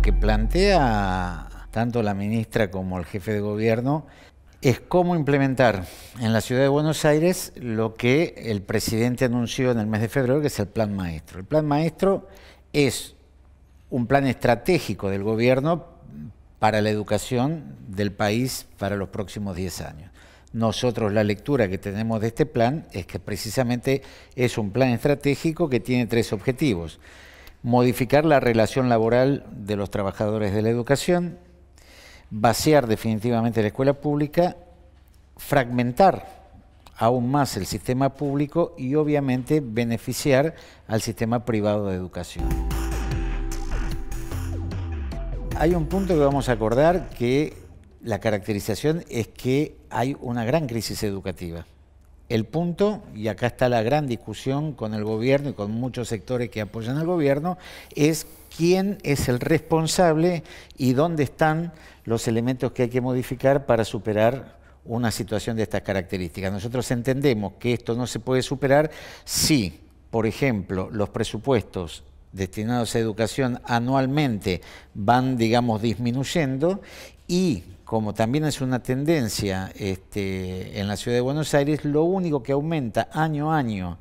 que plantea tanto la ministra como el jefe de gobierno es cómo implementar en la ciudad de Buenos Aires lo que el presidente anunció en el mes de febrero, que es el plan maestro. El plan maestro es un plan estratégico del gobierno para la educación del país para los próximos 10 años. Nosotros la lectura que tenemos de este plan es que precisamente es un plan estratégico que tiene tres objetivos modificar la relación laboral de los trabajadores de la educación, vaciar definitivamente la escuela pública, fragmentar aún más el sistema público y obviamente beneficiar al sistema privado de educación. Hay un punto que vamos a acordar que la caracterización es que hay una gran crisis educativa el punto, y acá está la gran discusión con el gobierno y con muchos sectores que apoyan al gobierno, es quién es el responsable y dónde están los elementos que hay que modificar para superar una situación de estas características. Nosotros entendemos que esto no se puede superar si, por ejemplo, los presupuestos destinados a educación anualmente van, digamos, disminuyendo y como también es una tendencia este, en la ciudad de Buenos Aires, lo único que aumenta año a año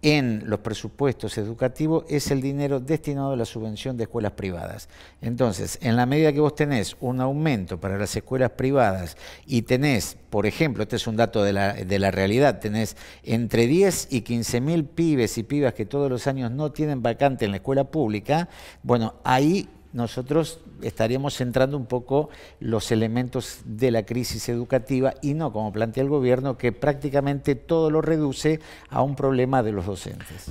en los presupuestos educativos es el dinero destinado a la subvención de escuelas privadas. Entonces, en la medida que vos tenés un aumento para las escuelas privadas y tenés, por ejemplo, este es un dato de la, de la realidad, tenés entre 10 y 15 mil pibes y pibas que todos los años no tienen vacante en la escuela pública, bueno, ahí nosotros estaríamos centrando un poco los elementos de la crisis educativa y no como plantea el gobierno que prácticamente todo lo reduce a un problema de los docentes.